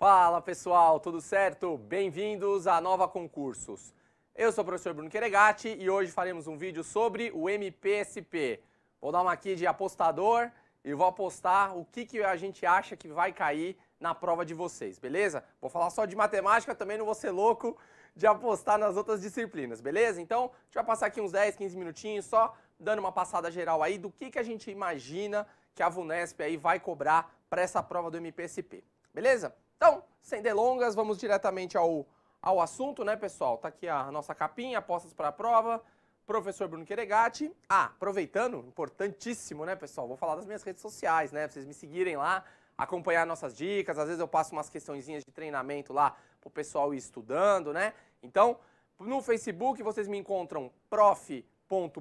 Fala pessoal, tudo certo? Bem-vindos à Nova Concursos. Eu sou o professor Bruno Queregatti e hoje faremos um vídeo sobre o MPSP. Vou dar uma aqui de apostador e vou apostar o que, que a gente acha que vai cair na prova de vocês, beleza? Vou falar só de matemática, também não vou ser louco de apostar nas outras disciplinas, beleza? Então, a gente vai passar aqui uns 10, 15 minutinhos só dando uma passada geral aí do que, que a gente imagina que a VUNESP aí vai cobrar para essa prova do MPSP, beleza? Então, sem delongas, vamos diretamente ao, ao assunto, né, pessoal? Tá aqui a nossa capinha, apostas para a prova, professor Bruno Queregatti. Ah, aproveitando, importantíssimo, né, pessoal? Vou falar das minhas redes sociais, né? Pra vocês me seguirem lá, acompanhar nossas dicas. Às vezes eu passo umas questõezinhas de treinamento lá pro pessoal ir estudando, né? Então, no Facebook vocês me encontram prof.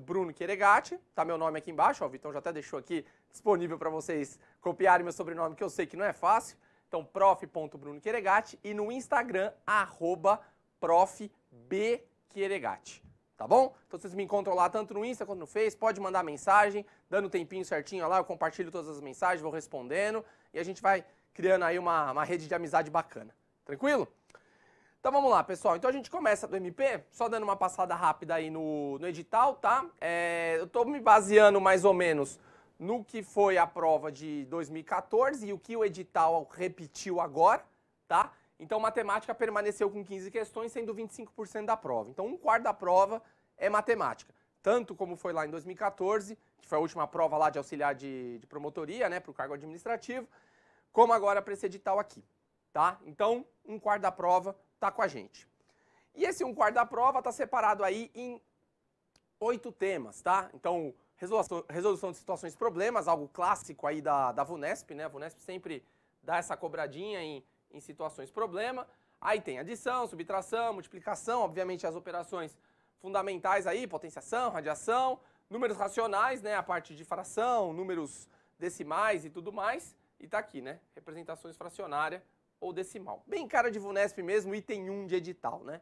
Bruno Queregatti, tá meu nome aqui embaixo, ó, o Vitão já até deixou aqui disponível para vocês copiarem meu sobrenome, que eu sei que não é fácil. Então, prof.brunoqueregatti e no Instagram, arroba profbqueregatti. Tá bom? Então vocês me encontram lá tanto no Insta quanto no Face, pode mandar mensagem, dando um tempinho certinho lá, eu compartilho todas as mensagens, vou respondendo e a gente vai criando aí uma, uma rede de amizade bacana. Tranquilo? Então vamos lá, pessoal. Então a gente começa do MP, só dando uma passada rápida aí no, no edital, tá? É, eu tô me baseando mais ou menos no que foi a prova de 2014 e o que o edital repetiu agora, tá? Então, matemática permaneceu com 15 questões, sendo 25% da prova. Então, um quarto da prova é matemática. Tanto como foi lá em 2014, que foi a última prova lá de auxiliar de, de promotoria, né, para o cargo administrativo, como agora para esse edital aqui, tá? Então, um quarto da prova está com a gente. E esse um quarto da prova está separado aí em oito temas, tá? Então, Resolução, resolução de situações e problemas, algo clássico aí da, da VUNESP, né? A VUNESP sempre dá essa cobradinha em, em situações problema. Aí tem adição, subtração, multiplicação, obviamente as operações fundamentais aí, potenciação, radiação, números racionais, né? A parte de fração, números decimais e tudo mais. E tá aqui, né? Representações fracionária ou decimal. Bem cara de VUNESP mesmo, item 1 de edital, né?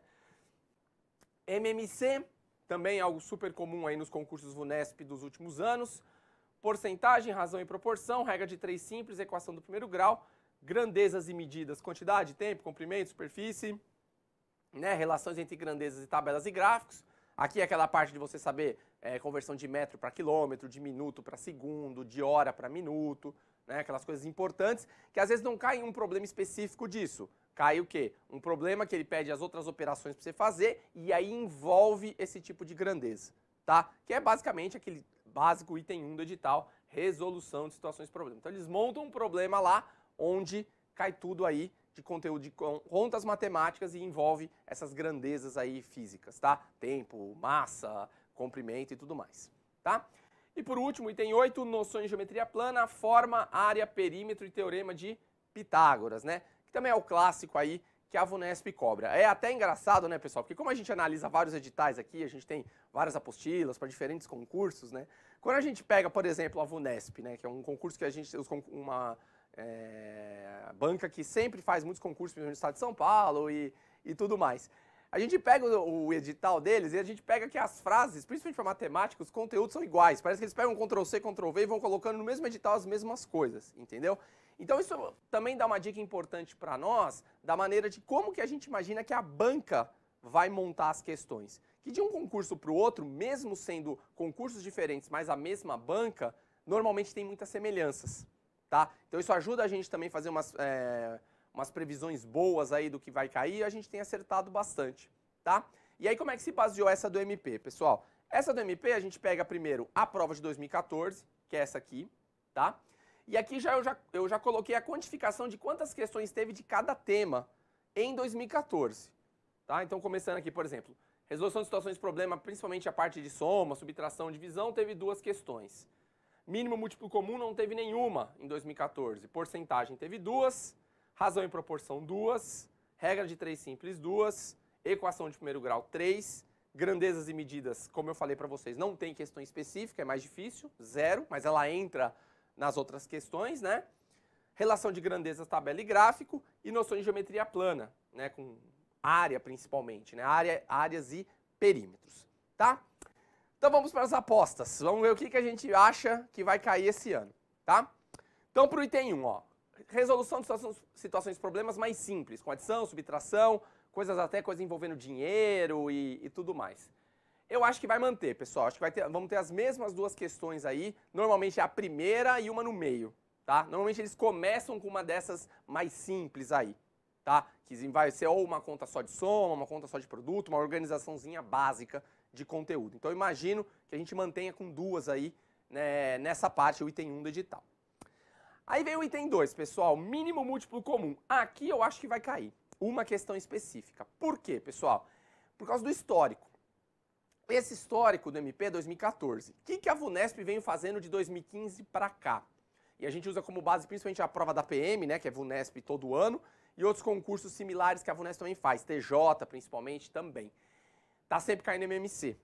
MMC, também algo super comum aí nos concursos VUNESP dos últimos anos. Porcentagem, razão e proporção, regra de três simples, equação do primeiro grau, grandezas e medidas, quantidade, tempo, comprimento, superfície, né, relações entre grandezas e tabelas e gráficos. Aqui é aquela parte de você saber é, conversão de metro para quilômetro, de minuto para segundo, de hora para minuto, né, aquelas coisas importantes que às vezes não caem um problema específico disso. Cai o quê? Um problema que ele pede as outras operações para você fazer e aí envolve esse tipo de grandeza, tá? Que é basicamente aquele básico item 1 do edital, resolução de situações e problemas. Então eles montam um problema lá onde cai tudo aí de conteúdo de contas matemáticas e envolve essas grandezas aí físicas, tá? Tempo, massa, comprimento e tudo mais, tá? E por último, item 8, noções de geometria plana, forma, área, perímetro e teorema de Pitágoras, né? também é o clássico aí que a Vunesp cobra. É até engraçado, né, pessoal? Porque como a gente analisa vários editais aqui, a gente tem várias apostilas para diferentes concursos, né? Quando a gente pega, por exemplo, a Vunesp, né, que é um concurso que a gente uma é, banca que sempre faz muitos concursos no estado de São Paulo e, e tudo mais. A gente pega o, o edital deles e a gente pega que as frases, principalmente para matemática, os conteúdos são iguais. Parece que eles pegam um Ctrl C, Ctrl V e vão colocando no mesmo edital as mesmas coisas, entendeu? Então isso também dá uma dica importante para nós, da maneira de como que a gente imagina que a banca vai montar as questões. Que de um concurso para o outro, mesmo sendo concursos diferentes, mas a mesma banca, normalmente tem muitas semelhanças, tá? Então isso ajuda a gente também a fazer umas, é, umas previsões boas aí do que vai cair, a gente tem acertado bastante, tá? E aí como é que se baseou essa do MP, pessoal? Essa do MP a gente pega primeiro a prova de 2014, que é essa aqui, tá? E aqui já eu, já eu já coloquei a quantificação de quantas questões teve de cada tema em 2014. Tá? Então, começando aqui, por exemplo, resolução de situações de problema, principalmente a parte de soma, subtração, divisão, teve duas questões. Mínimo múltiplo comum não teve nenhuma em 2014. Porcentagem teve duas, razão e proporção duas, regra de três simples duas, equação de primeiro grau três, grandezas e medidas, como eu falei para vocês, não tem questão específica, é mais difícil, zero, mas ela entra nas outras questões, né? Relação de grandezas, tabela e gráfico e noções de geometria plana, né? Com área principalmente, né? Área, áreas e perímetros, tá? Então vamos para as apostas. Vamos ver o que, que a gente acha que vai cair esse ano, tá? Então para o item 1, ó. Resolução de situações, situações problemas mais simples, com adição, subtração, coisas até coisas envolvendo dinheiro e, e tudo mais. Eu acho que vai manter, pessoal. Acho que ter, vamos ter as mesmas duas questões aí. Normalmente é a primeira e uma no meio, tá? Normalmente eles começam com uma dessas mais simples aí, tá? Que vai ser ou uma conta só de soma, uma conta só de produto, uma organizaçãozinha básica de conteúdo. Então imagino que a gente mantenha com duas aí né, nessa parte, o item 1 do edital. Aí vem o item 2, pessoal, mínimo múltiplo comum. Aqui eu acho que vai cair uma questão específica. Por quê, pessoal? Por causa do histórico esse histórico do MP 2014. É o que, que a VUNESP vem fazendo de 2015 para cá? E a gente usa como base principalmente a prova da PM, né, que é VUNESP todo ano, e outros concursos similares que a VUNESP também faz, TJ principalmente também. Tá sempre caindo MMC.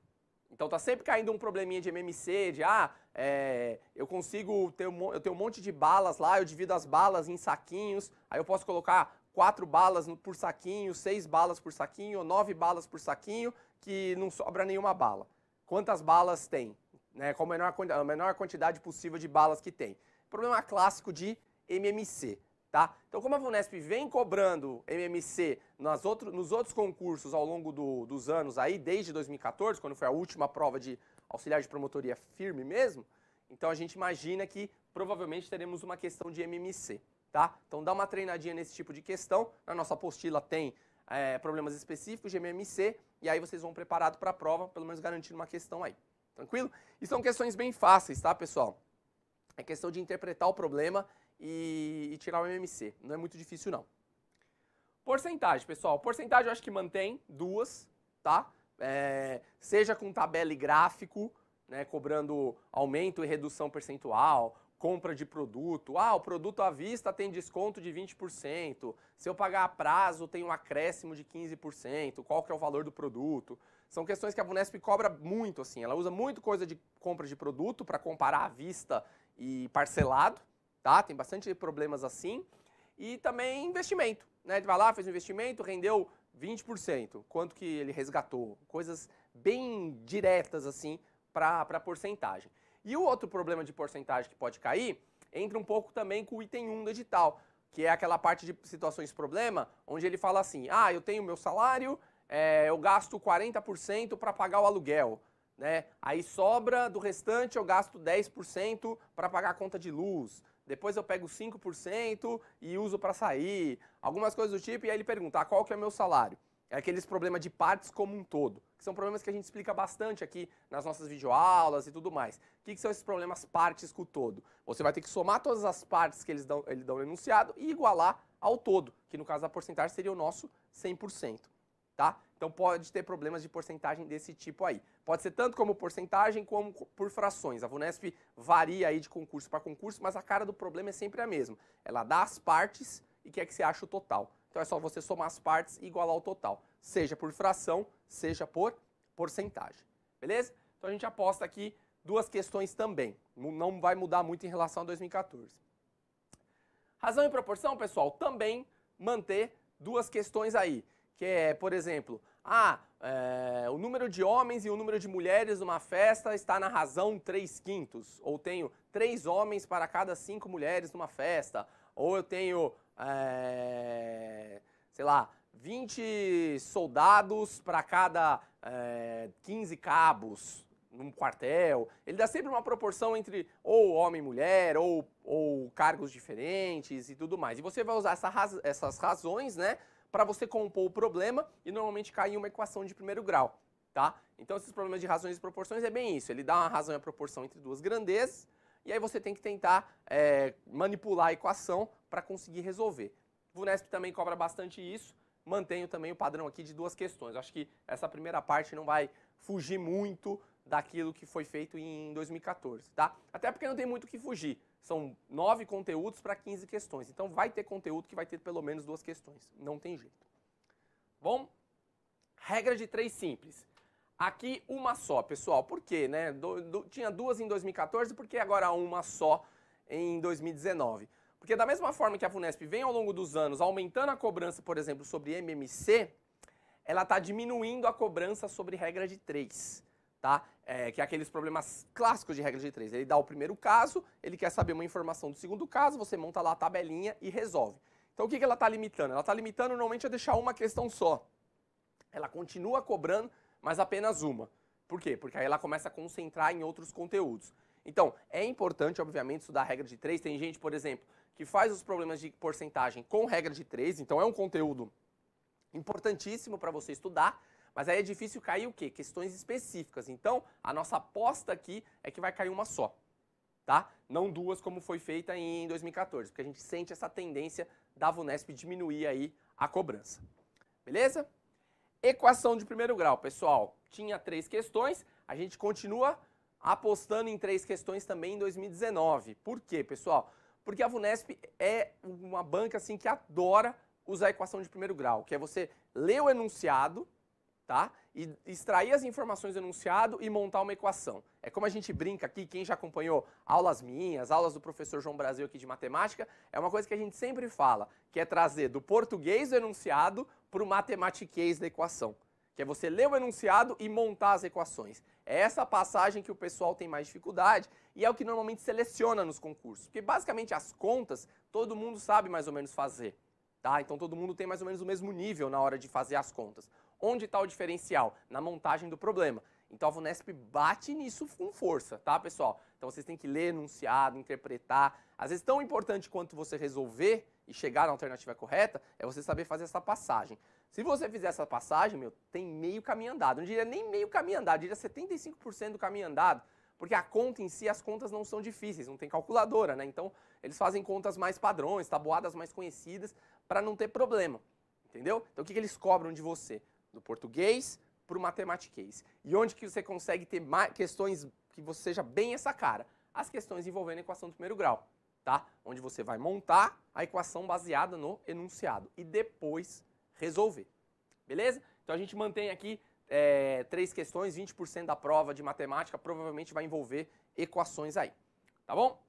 Então tá sempre caindo um probleminha de MMC, de ah, é, eu consigo ter um, eu tenho um monte de balas lá, eu divido as balas em saquinhos, aí eu posso colocar quatro balas por saquinho, seis balas por saquinho, ou nove balas por saquinho, que não sobra nenhuma bala. Quantas balas tem? Né, com a menor, a menor quantidade possível de balas que tem. Problema clássico de MMC. Tá? Então, como a Vunesp vem cobrando MMC outro, nos outros concursos ao longo do, dos anos, aí, desde 2014, quando foi a última prova de auxiliar de promotoria firme mesmo, então a gente imagina que provavelmente teremos uma questão de MMC, tá? Então dá uma treinadinha nesse tipo de questão. Na nossa apostila tem é, problemas específicos de MMC e aí vocês vão preparado para a prova, pelo menos garantindo uma questão aí. Tranquilo? E são questões bem fáceis, tá, pessoal? É questão de interpretar o problema e, e tirar o MMC. Não é muito difícil, não. Porcentagem, pessoal. Porcentagem eu acho que mantém, duas, tá? é, seja com tabela e gráfico, né, cobrando aumento e redução percentual, compra de produto. Ah, o produto à vista tem desconto de 20%. Se eu pagar a prazo, tem um acréscimo de 15%. Qual que é o valor do produto? São questões que a Bunesp cobra muito, assim. Ela usa muito coisa de compra de produto para comparar à vista e parcelado, tá? Tem bastante problemas assim. E também investimento, né? Vai lá, fez um investimento, rendeu 20%, quanto que ele resgatou, coisas bem diretas assim para porcentagem. E o outro problema de porcentagem que pode cair entra um pouco também com o item 1 do edital, que é aquela parte de situações problema, onde ele fala assim: ah, eu tenho meu salário, é, eu gasto 40% para pagar o aluguel. Né? Aí sobra do restante eu gasto 10% para pagar a conta de luz, depois eu pego 5% e uso para sair, algumas coisas do tipo, e aí ele pergunta, ah, qual que é o meu salário? É aqueles problemas de partes como um todo, que são problemas que a gente explica bastante aqui nas nossas videoaulas e tudo mais. O que, que são esses problemas partes com o todo? Você vai ter que somar todas as partes que eles dão, ele dão no enunciado e igualar ao todo, que no caso da porcentagem seria o nosso 100%, tá? Então pode ter problemas de porcentagem desse tipo aí. Pode ser tanto como porcentagem como por frações. A VUNESP varia aí de concurso para concurso, mas a cara do problema é sempre a mesma. Ela dá as partes e quer que você ache o total. Então é só você somar as partes e igualar o total, seja por fração, seja por porcentagem. Beleza? Então a gente aposta aqui duas questões também. Não vai mudar muito em relação a 2014. Razão e proporção, pessoal, também manter duas questões aí, que é, por exemplo, ah, é, o número de homens e o número de mulheres numa festa está na razão 3 quintos. Ou tenho 3 homens para cada 5 mulheres numa festa. Ou eu tenho, é, sei lá, 20 soldados para cada é, 15 cabos num quartel. Ele dá sempre uma proporção entre ou homem e mulher, ou, ou cargos diferentes e tudo mais. E você vai usar essa raz essas razões, né, para você compor o problema e normalmente cair em uma equação de primeiro grau, tá? Então esses problemas de razões e proporções é bem isso, ele dá uma razão e a proporção entre duas grandezas e aí você tem que tentar é, manipular a equação para conseguir resolver. O VUNESP também cobra bastante isso, mantenho também o padrão aqui de duas questões. acho que essa primeira parte não vai fugir muito daquilo que foi feito em 2014, tá? Até porque não tem muito o que fugir. São nove conteúdos para 15 questões. Então vai ter conteúdo que vai ter pelo menos duas questões. Não tem jeito. Bom, regra de três simples. Aqui uma só, pessoal. Por quê? Né? Do, do, tinha duas em 2014, por que agora uma só em 2019? Porque da mesma forma que a FUNESP vem ao longo dos anos aumentando a cobrança, por exemplo, sobre MMC, ela está diminuindo a cobrança sobre regra de três tá? É, que é aqueles problemas clássicos de regra de três. Ele dá o primeiro caso, ele quer saber uma informação do segundo caso, você monta lá a tabelinha e resolve. Então o que, que ela está limitando? Ela está limitando normalmente a é deixar uma questão só. Ela continua cobrando, mas apenas uma. Por quê? Porque aí ela começa a concentrar em outros conteúdos. Então, é importante, obviamente, estudar a regra de três. Tem gente, por exemplo, que faz os problemas de porcentagem com regra de três, então é um conteúdo importantíssimo para você estudar, mas aí é difícil cair o quê? Questões específicas. Então, a nossa aposta aqui é que vai cair uma só, tá? Não duas como foi feita em 2014, porque a gente sente essa tendência da VUNESP diminuir aí a cobrança. Beleza? Equação de primeiro grau, pessoal. Tinha três questões, a gente continua apostando em três questões também em 2019. Por quê, pessoal? Porque a VUNESP é uma banca assim que adora usar equação de primeiro grau, que é você ler o enunciado, tá? E extrair as informações do enunciado e montar uma equação. É como a gente brinca aqui, quem já acompanhou aulas minhas, aulas do professor João Brasil aqui de matemática, é uma coisa que a gente sempre fala, que é trazer do português do enunciado para o matematiquês da equação. Que é você ler o enunciado e montar as equações. É essa passagem que o pessoal tem mais dificuldade e é o que normalmente seleciona nos concursos. Porque basicamente as contas todo mundo sabe mais ou menos fazer. Tá? Então todo mundo tem mais ou menos o mesmo nível na hora de fazer as contas. Onde está o diferencial? Na montagem do problema. Então a VUNESP bate nisso com força, tá, pessoal? Então vocês têm que ler enunciado, interpretar. Às vezes tão importante quanto você resolver e chegar na alternativa correta é você saber fazer essa passagem. Se você fizer essa passagem, meu, tem meio caminho andado. Não diria nem meio caminho andado, diria 75% do caminho andado, porque a conta em si, as contas não são difíceis, não tem calculadora, né? Então eles fazem contas mais padrões, tabuadas mais conhecidas, para não ter problema, entendeu? Então o que, que eles cobram de você? do português para o matematiquês. E onde que você consegue ter questões que você seja bem essa cara? As questões envolvendo a equação do primeiro grau, tá? Onde você vai montar a equação baseada no enunciado e depois resolver, beleza? Então a gente mantém aqui é, três questões, 20% da prova de matemática provavelmente vai envolver equações aí, tá bom?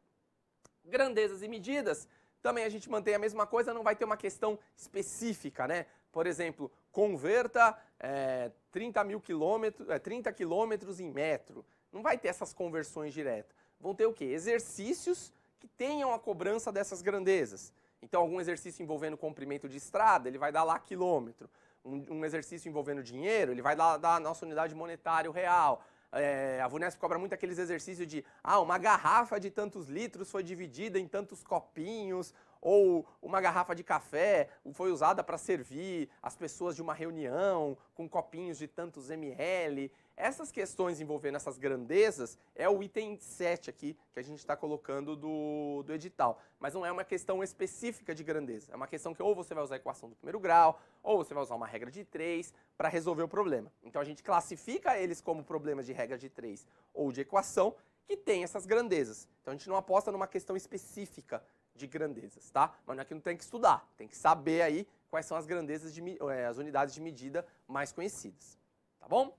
Grandezas e medidas, também a gente mantém a mesma coisa, não vai ter uma questão específica, né? Por exemplo, converta é, eh, 30 mil quilômetros, é, eh, 30 quilômetros em metro. Não vai ter essas conversões diretas. Vão ter o quê? Exercícios que tenham a cobrança dessas grandezas. Então, algum exercício envolvendo comprimento de estrada, ele vai dar lá quilômetro. Um, um exercício envolvendo dinheiro, ele vai dar, dar a nossa unidade monetária real. É, a Vunesp cobra muito aqueles exercícios de ah, uma garrafa de tantos litros foi dividida em tantos copinhos, ou uma garrafa de café foi usada para servir as pessoas de uma reunião com copinhos de tantos ml. Essas questões envolvendo essas grandezas é o item 7 aqui que a gente está colocando do, do edital. Mas não é uma questão específica de grandeza. É uma questão que ou você vai usar a equação do primeiro grau, ou você vai usar uma regra de 3 para resolver o problema. Então a gente classifica eles como problemas de regra de 3 ou de equação que tem essas grandezas. Então a gente não aposta numa questão específica de grandezas, tá? Mas não é que não tem que estudar, tem que saber aí quais são as grandezas, de, eh, as unidades de medida mais conhecidas, tá bom?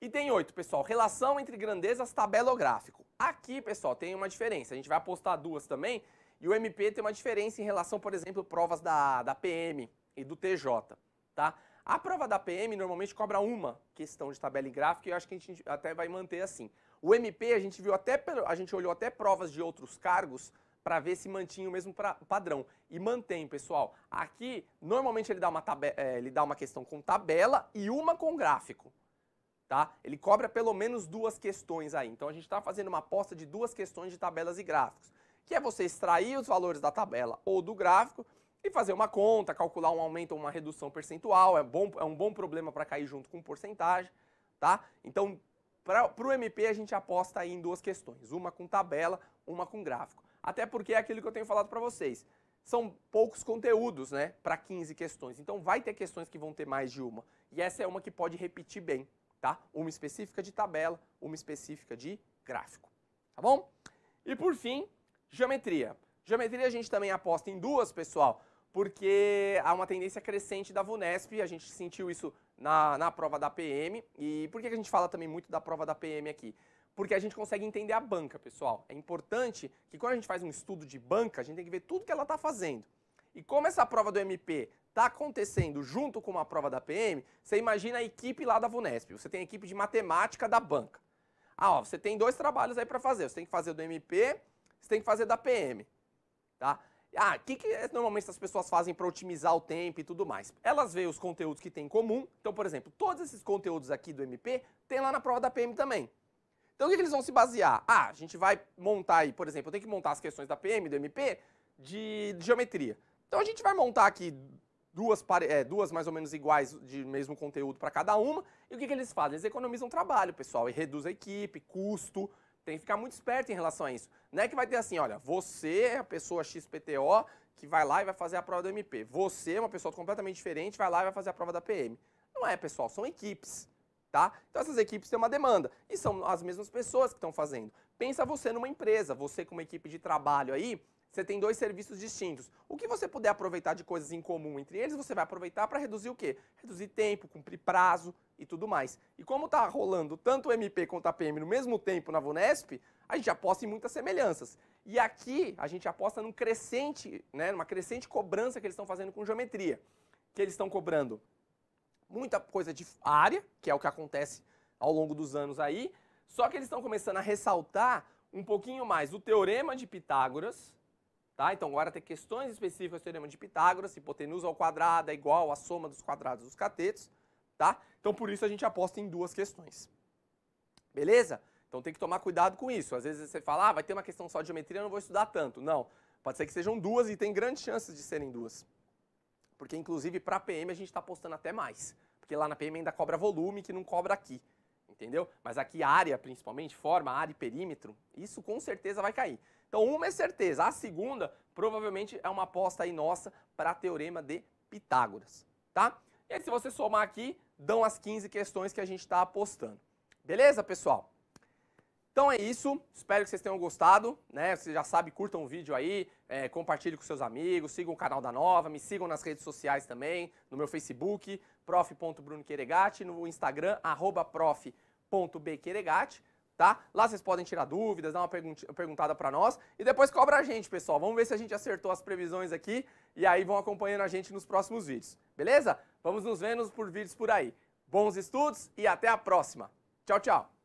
Item 8, pessoal, relação entre grandezas tabelográfico. Aqui, pessoal, tem uma diferença, a gente vai apostar duas também, e o MP tem uma diferença em relação, por exemplo, provas da, da PM e do TJ, tá? A prova da PM normalmente cobra uma questão de tabela e gráfico e eu acho que a gente até vai manter assim. O MP a gente viu até a gente olhou até provas de outros cargos para ver se mantinha o mesmo pra, padrão. E mantém, pessoal. Aqui, normalmente ele dá, uma é, ele dá uma questão com tabela e uma com gráfico. Tá? Ele cobra pelo menos duas questões aí. Então a gente está fazendo uma aposta de duas questões de tabelas e gráficos. Que é você extrair os valores da tabela ou do gráfico e fazer uma conta, calcular um aumento ou uma redução percentual. É, bom, é um bom problema para cair junto com porcentagem. Tá? Então, para o MP, a gente aposta aí em duas questões: uma com tabela, uma com gráfico. Até porque é aquilo que eu tenho falado para vocês. São poucos conteúdos, né, para 15 questões. Então vai ter questões que vão ter mais de uma. E essa é uma que pode repetir bem, tá? Uma específica de tabela, uma específica de gráfico. Tá bom? E por fim, geometria. Geometria a gente também aposta em duas, pessoal, porque há uma tendência crescente da VUNESP, a gente sentiu isso na, na prova da PM. E por que a gente fala também muito da prova da PM aqui? porque a gente consegue entender a banca, pessoal. É importante que quando a gente faz um estudo de banca, a gente tem que ver tudo que ela está fazendo. E como essa prova do MP está acontecendo junto com uma prova da PM, você imagina a equipe lá da Vunesp. Você tem a equipe de matemática da banca. Ah, ó, você tem dois trabalhos aí para fazer. Você tem que fazer do MP, você tem que fazer da PM. Tá? Ah, o que, que é, normalmente as pessoas fazem para otimizar o tempo e tudo mais? Elas veem os conteúdos que têm em comum. Então, por exemplo, todos esses conteúdos aqui do MP tem lá na prova da PM também. Então o que, que eles vão se basear? Ah, a gente vai montar aí, por exemplo, eu tenho que montar as questões da PM, do MP, de, geometria. Então a gente vai montar aqui duas, é, duas mais ou menos iguais de mesmo conteúdo para cada uma. E o que, que eles fazem? Eles economizam trabalho, pessoal, e reduz a equipe, custo. Tem que ficar muito esperto em relação a isso. Não é que vai ter assim, olha, você é a pessoa XPTO que vai lá e vai fazer a prova do MP. Você é uma pessoa completamente diferente, vai lá e vai fazer a prova da PM. Não é, pessoal, são equipes. Tá? Então essas equipes têm uma demanda e são as mesmas pessoas que estão fazendo. Pensa você numa empresa, você com uma equipe de trabalho aí, você tem dois serviços distintos. O que você puder aproveitar de coisas em comum entre eles, você vai aproveitar para reduzir o quê? Reduzir tempo, cumprir prazo e tudo mais. E como está rolando tanto o MP quanto a PM no mesmo tempo na Vunesp, a gente aposta em muitas semelhanças. E aqui a gente aposta num crescente, né, numa crescente cobrança que eles estão fazendo com geometria, que eles estão cobrando muita coisa de área, que é o que acontece ao longo dos anos aí, só que eles estão começando a ressaltar um pouquinho mais o teorema de Pitágoras, tá? Então agora tem questões específicas do teorema de Pitágoras, hipotenusa ao quadrado é igual à soma dos quadrados dos catetos, tá? Então por isso a gente aposta em duas questões. Beleza? Então tem que tomar cuidado com isso. Às vezes você fala, ah, vai ter uma questão só de geometria, eu não vou estudar tanto. Não, pode ser que sejam duas e tem grandes chances de serem duas. Porque, inclusive, para PM a gente está apostando até mais. Porque lá na PM ainda cobra volume que não cobra aqui. Entendeu? Mas aqui área, principalmente, forma, área e perímetro, isso com certeza vai cair. Então, uma é certeza. A segunda, provavelmente, é uma aposta aí nossa para teorema de Pitágoras. Tá? E aí, se você somar aqui, dão as 15 questões que a gente está apostando. Beleza, pessoal? Então é isso, espero que vocês tenham gostado, né? Você já sabe, curtam o vídeo aí, é, compartilhe com seus amigos, sigam o canal da Nova, me sigam nas redes sociais também, no meu Facebook, prof.brunoqueregati, no Instagram, arroba tá? Lá vocês podem tirar dúvidas, dar uma perguntada para nós e depois cobra a gente, pessoal. Vamos ver se a gente acertou as previsões aqui e aí vão acompanhando a gente nos próximos vídeos, beleza? Vamos nos vendo por vídeos por aí. Bons estudos e até a próxima. Tchau, tchau!